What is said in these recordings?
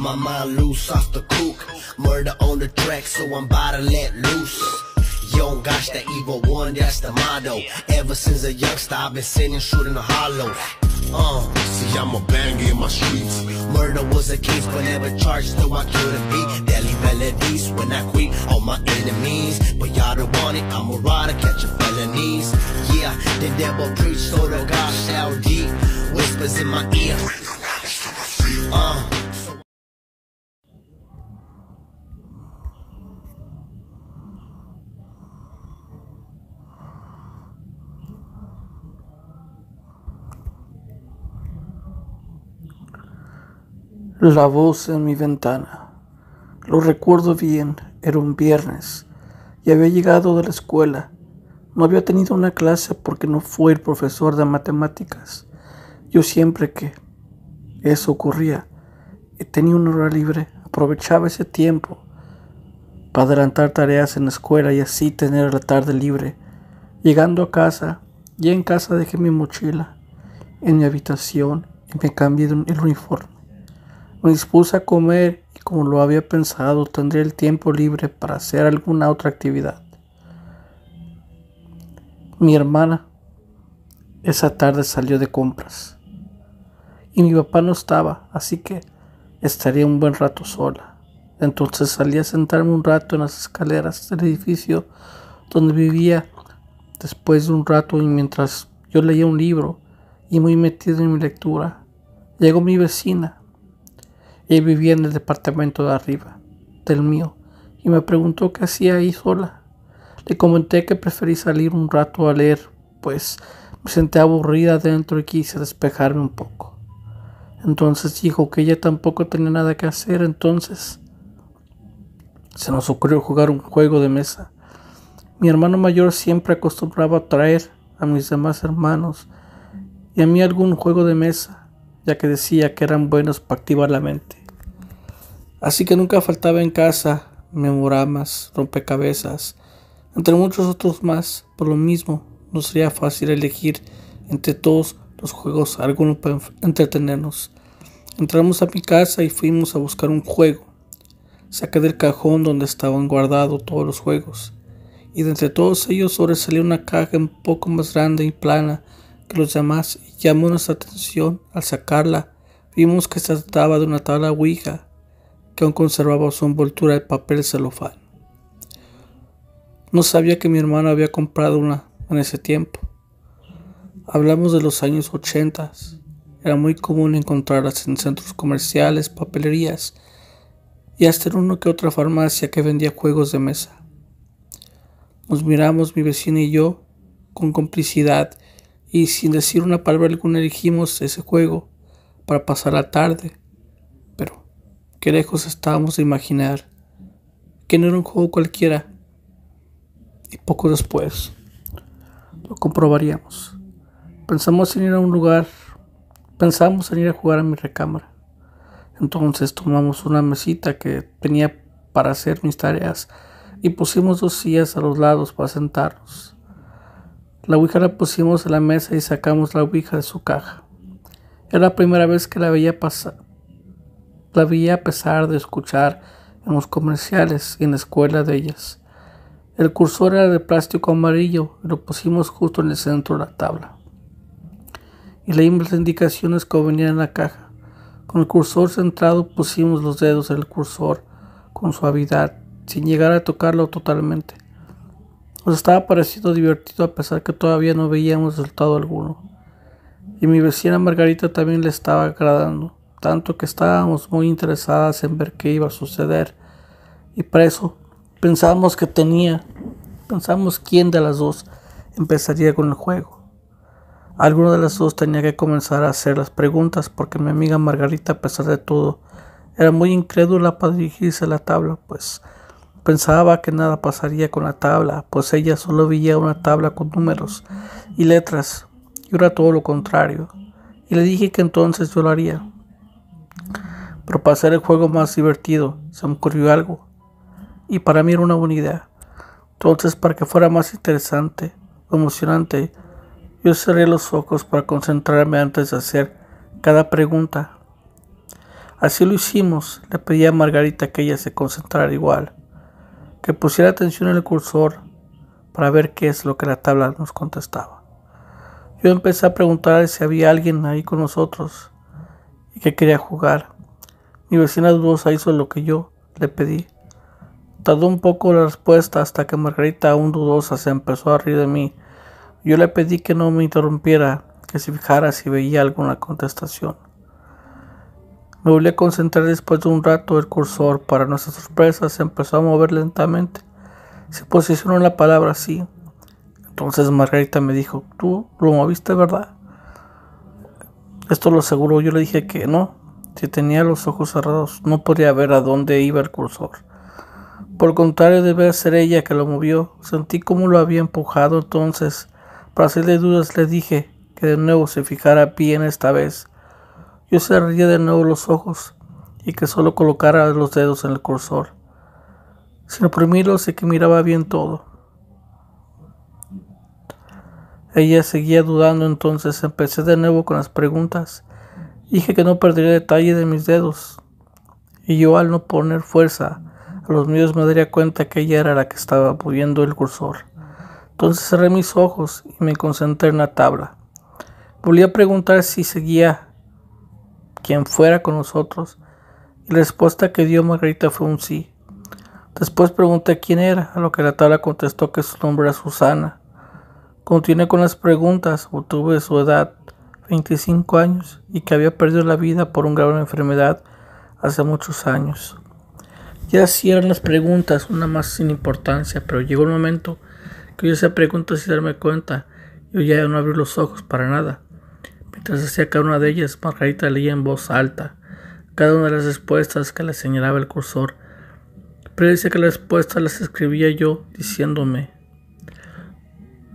My mind loose off the cook Murder on the track, so I'm about to let loose Yo, gosh, that evil one, that's the motto Ever since a youngster, I've been sitting shooting a hollow uh, see, I'm a banger in my streets Murder was a case, but never charged, though I killed a beat Deadly melodies when I quit all my enemies But y'all don't want it, I'm a rider, catching felonies Yeah, the devil preached, so the God shall deep Whispers in my ear La voz en mi ventana. Lo recuerdo bien, era un viernes y había llegado de la escuela. No había tenido una clase porque no fue el profesor de matemáticas. Yo siempre que eso ocurría y tenía una hora libre, aprovechaba ese tiempo para adelantar tareas en la escuela y así tener la tarde libre. Llegando a casa, ya en casa dejé mi mochila en mi habitación y me cambié el uniforme. Me dispuse a comer y como lo había pensado, tendría el tiempo libre para hacer alguna otra actividad. Mi hermana esa tarde salió de compras y mi papá no estaba, así que estaría un buen rato sola. Entonces salí a sentarme un rato en las escaleras del edificio donde vivía. Después de un rato y mientras yo leía un libro y muy metido en mi lectura, llegó mi vecina ella vivía en el departamento de arriba, del mío, y me preguntó qué hacía ahí sola. Le comenté que preferí salir un rato a leer, pues me senté aburrida dentro y quise despejarme un poco. Entonces dijo que ella tampoco tenía nada que hacer, entonces se nos ocurrió jugar un juego de mesa. Mi hermano mayor siempre acostumbraba a traer a mis demás hermanos y a mí algún juego de mesa, ya que decía que eran buenos para activar la mente. Así que nunca faltaba en casa memoramas, rompecabezas, entre muchos otros más. Por lo mismo, no sería fácil elegir entre todos los juegos alguno para entretenernos. Entramos a mi casa y fuimos a buscar un juego. Saqué del cajón donde estaban guardados todos los juegos, y de entre todos ellos sobresalía una caja un poco más grande y plana que los demás, y llamó nuestra atención. Al sacarla, vimos que se trataba de una tabla Ouija aún conservaba su envoltura de papel celofán. No sabía que mi hermano había comprado una en ese tiempo. Hablamos de los años 80. Era muy común encontrarlas en centros comerciales, papelerías y hasta en una que otra farmacia que vendía juegos de mesa. Nos miramos mi vecina y yo con complicidad y sin decir una palabra alguna elegimos ese juego para pasar la tarde Qué lejos estábamos de imaginar que no era un juego cualquiera. Y poco después lo comprobaríamos. Pensamos en ir a un lugar, pensamos en ir a jugar a mi recámara. Entonces tomamos una mesita que tenía para hacer mis tareas y pusimos dos sillas a los lados para sentarnos. La Ouija la pusimos en la mesa y sacamos la Ouija de su caja. Era la primera vez que la veía pasar la a pesar de escuchar en los comerciales y en la escuela de ellas. El cursor era de plástico amarillo y lo pusimos justo en el centro de la tabla. Y leímos las indicaciones que venían en la caja. Con el cursor centrado pusimos los dedos del cursor con suavidad, sin llegar a tocarlo totalmente. Nos estaba pareciendo divertido a pesar que todavía no veíamos resultado alguno. Y mi vecina Margarita también le estaba agradando tanto que estábamos muy interesadas en ver qué iba a suceder. Y preso pensamos que tenía, pensamos quién de las dos empezaría con el juego. Alguno de las dos tenía que comenzar a hacer las preguntas porque mi amiga Margarita, a pesar de todo, era muy incrédula para dirigirse a la tabla, pues pensaba que nada pasaría con la tabla, pues ella solo veía una tabla con números y letras, y era todo lo contrario. Y le dije que entonces yo lo haría. Pero para hacer el juego más divertido, se me ocurrió algo. Y para mí era una buena idea. Entonces, para que fuera más interesante, emocionante, yo cerré los ojos para concentrarme antes de hacer cada pregunta. Así lo hicimos. Le pedí a Margarita que ella se concentrara igual, que pusiera atención en el cursor para ver qué es lo que la tabla nos contestaba. Yo empecé a preguntar si había alguien ahí con nosotros y que quería jugar. Mi vecina dudosa hizo lo que yo le pedí. Tardó un poco la respuesta hasta que Margarita, aún dudosa, se empezó a reír de mí. Yo le pedí que no me interrumpiera, que se fijara si veía alguna contestación. Me volví a concentrar después de un rato el cursor. Para nuestra sorpresa se empezó a mover lentamente. Se posicionó la palabra sí. Entonces Margarita me dijo, tú lo moviste, ¿verdad? Esto lo aseguró, yo le dije que no. Si tenía los ojos cerrados, no podía ver a dónde iba el cursor. Por el contrario, debe ser ella que lo movió. Sentí cómo lo había empujado entonces. Para hacerle dudas, le dije que de nuevo se fijara bien esta vez. Yo cerré de nuevo los ojos y que solo colocara los dedos en el cursor. Sin primero, sé que miraba bien todo. Ella seguía dudando, entonces empecé de nuevo con las preguntas. Dije que no perdería detalle de mis dedos. Y yo al no poner fuerza a los míos me daría cuenta que ella era la que estaba moviendo el cursor. Entonces cerré mis ojos y me concentré en la tabla. Volví a preguntar si seguía quien fuera con nosotros y la respuesta que dio Margarita fue un sí. Después pregunté quién era, a lo que la tabla contestó que su nombre era Susana. Continué con las preguntas. Obtuve su edad, 25 años, y que había perdido la vida por un grave enfermedad hace muchos años. Ya hicieron las preguntas, una más sin importancia, pero llegó el momento que yo se pregunta sin darme cuenta. Yo ya no abrí los ojos para nada. Mientras hacía cada una de ellas, Margarita leía en voz alta cada una de las respuestas que le señalaba el cursor. Pero decía que las respuestas las escribía yo diciéndome,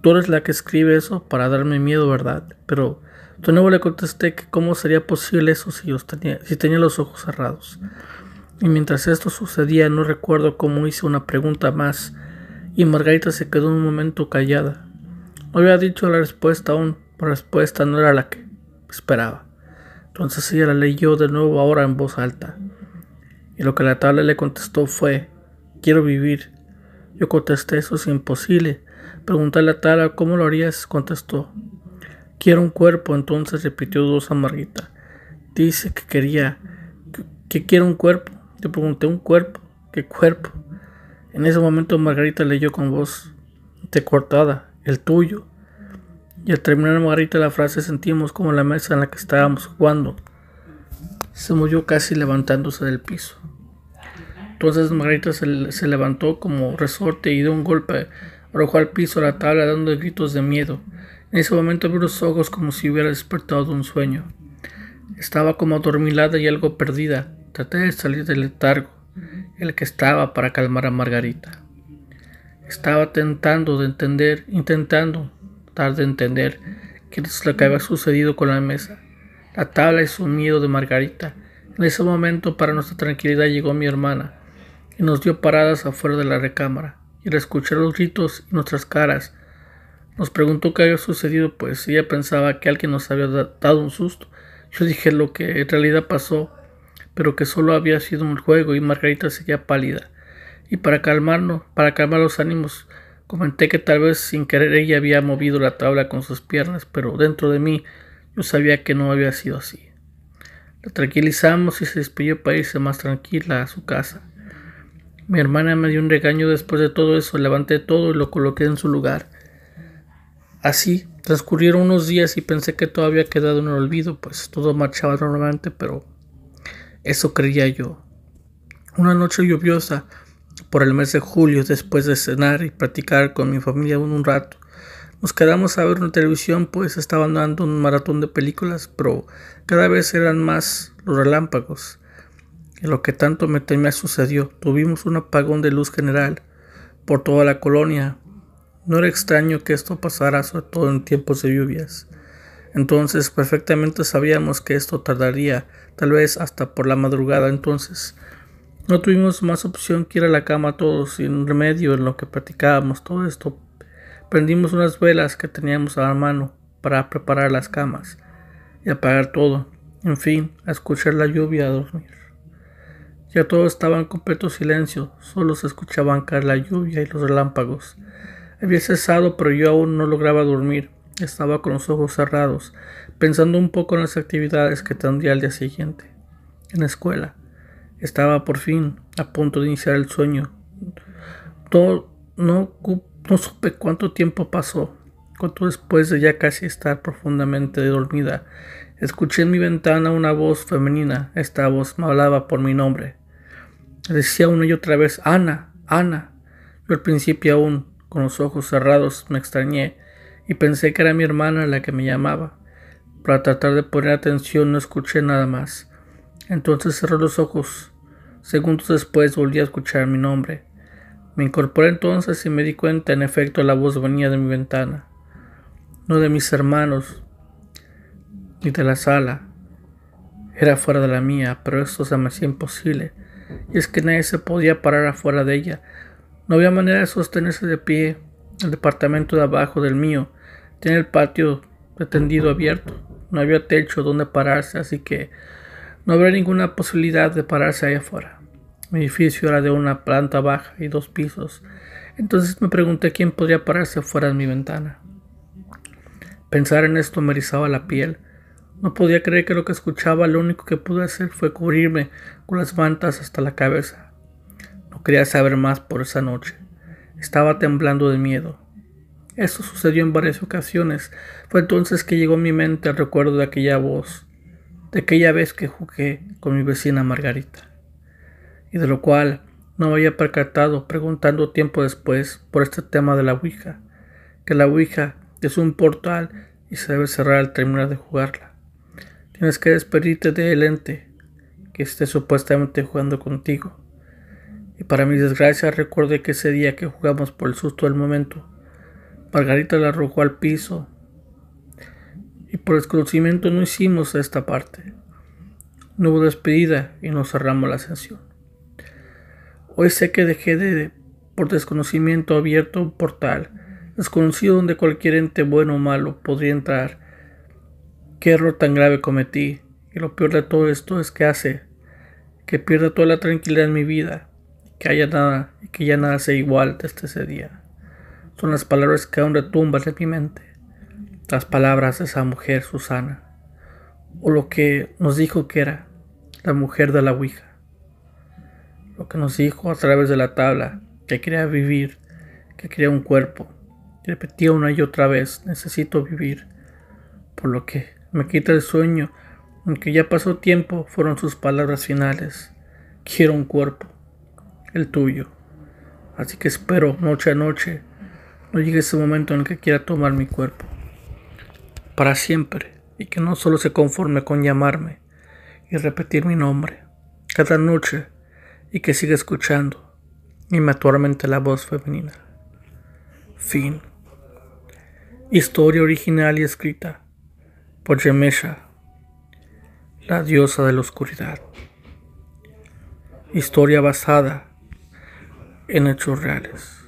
tú eres la que escribe eso para darme miedo, ¿verdad? Pero de nuevo le contesté que cómo sería posible eso si, yo tenía, si tenía los ojos cerrados. Y mientras esto sucedía no recuerdo cómo hice una pregunta más y Margarita se quedó un momento callada. No había dicho la respuesta aún, la respuesta no era la que esperaba. Entonces ella la leyó de nuevo ahora en voz alta. Y lo que la tabla le contestó fue, quiero vivir. Yo contesté, eso es imposible. Preguntarle a Tara cómo lo harías, contestó. Quiero un cuerpo, entonces repitió a Margarita, Dice que quería, ¿qué quiero un cuerpo. Te pregunté, ¿un cuerpo? ¿Qué cuerpo? En ese momento Margarita leyó con voz cortada, el tuyo. Y al terminar Margarita la frase sentimos como la mesa en la que estábamos jugando se movió casi levantándose del piso. Entonces Margarita se, se levantó como resorte y de un golpe arrojó al piso la tabla dando gritos de miedo. En ese momento abrió los ojos como si hubiera despertado de un sueño. Estaba como adormilada y algo perdida. Traté de salir del letargo, el que estaba para calmar a Margarita. Estaba tentando de entender, intentando dar de entender qué es lo que había sucedido con la mesa, la tabla y su miedo de Margarita. En ese momento, para nuestra tranquilidad, llegó mi hermana y nos dio paradas afuera de la recámara y al escuchar los gritos y nuestras caras, nos preguntó qué había sucedido, pues ella pensaba que alguien nos había dado un susto. Yo dije lo que en realidad pasó, pero que solo había sido un juego y Margarita seguía pálida. Y para calmarnos, para calmar los ánimos, comenté que tal vez sin querer ella había movido la tabla con sus piernas, pero dentro de mí yo sabía que no había sido así. La tranquilizamos y se despidió para irse más tranquila a su casa. Mi hermana me dio un regaño después de todo eso, levanté todo y lo coloqué en su lugar. Así, transcurrieron unos días y pensé que todo había quedado en el olvido, pues todo marchaba normalmente, pero eso creía yo. Una noche lluviosa, por el mes de julio, después de cenar y practicar con mi familia un rato, nos quedamos a ver una televisión, pues estaban dando un maratón de películas, pero cada vez eran más los relámpagos que lo que tanto me temía sucedió. Tuvimos un apagón de luz general por toda la colonia. No era extraño que esto pasara, sobre todo en tiempos de lluvias. Entonces perfectamente sabíamos que esto tardaría, tal vez hasta por la madrugada entonces. No tuvimos más opción que ir a la cama todos, sin remedio en lo que practicábamos todo esto. Prendimos unas velas que teníamos a la mano para preparar las camas y apagar todo. En fin, a escuchar la lluvia a dormir. Ya todo estaba en completo silencio, solo se escuchaban caer la lluvia y los relámpagos. Había cesado, pero yo aún no lograba dormir. Estaba con los ojos cerrados, pensando un poco en las actividades que tendría al día siguiente. En la escuela. Estaba por fin a punto de iniciar el sueño. no supe cuánto tiempo pasó. Cuanto después de ya casi estar profundamente dormida, escuché en mi ventana una voz femenina. Esta voz me hablaba por mi nombre decía una y otra vez, Ana, Ana. Yo al principio aún, con los ojos cerrados, me extrañé y pensé que era mi hermana la que me llamaba. Para tratar de poner atención no escuché nada más. Entonces cerré los ojos. Segundos después volví a escuchar mi nombre. Me incorporé entonces y me di cuenta, en efecto, la voz venía de mi ventana, no de mis hermanos, ni de la sala. Era fuera de la mía, pero esto se me hacía imposible y es que nadie se podía parar afuera de ella. No había manera de sostenerse de pie. El departamento de abajo del mío tiene el patio pretendido abierto. No había techo donde pararse, así que no habría ninguna posibilidad de pararse ahí afuera. Mi edificio era de una planta baja y dos pisos. Entonces me pregunté quién podría pararse afuera de mi ventana. Pensar en esto me erizaba la piel. No podía creer que lo que escuchaba, lo único que pude hacer fue cubrirme con las mantas hasta la cabeza. No quería saber más por esa noche. Estaba temblando de miedo. Esto sucedió en varias ocasiones. Fue entonces que llegó a mi mente el recuerdo de aquella voz, de aquella vez que jugué con mi vecina Margarita, y de lo cual no me había percatado preguntando tiempo después por este tema de la Ouija, que la Ouija es un portal y se debe cerrar al terminar de jugarla. Tienes que despedirte de ente que esté supuestamente jugando contigo. Y para mi desgracia recuerdo que ese día que jugamos por el susto del momento, Margarita la arrojó al piso. Y por desconocimiento no hicimos esta parte. No hubo despedida y nos cerramos la sesión. Hoy sé que dejé de, por desconocimiento abierto un portal desconocido donde cualquier ente bueno o malo podría entrar qué error tan grave cometí. Y lo peor de todo esto es que hace que pierda toda la tranquilidad en mi vida, que haya nada, y que ya nada sea igual desde este ese día. Son las palabras que aún retumban en mi mente, las palabras de esa mujer, Susana, o lo que nos dijo que era la mujer de la Ouija, lo que nos dijo a través de la tabla, que quería vivir, que quería un cuerpo, repetía una y otra vez, necesito vivir, por lo que me quita el sueño, aunque ya pasó tiempo, fueron sus palabras finales. Quiero un cuerpo, el tuyo. Así que espero noche a noche, no llegue ese momento en que quiera tomar mi cuerpo. Para siempre, y que no solo se conforme con llamarme y repetir mi nombre cada noche, y que siga escuchando y la voz femenina. Fin. Historia original y escrita Poyemesha, la diosa de la oscuridad. Historia basada en hechos reales.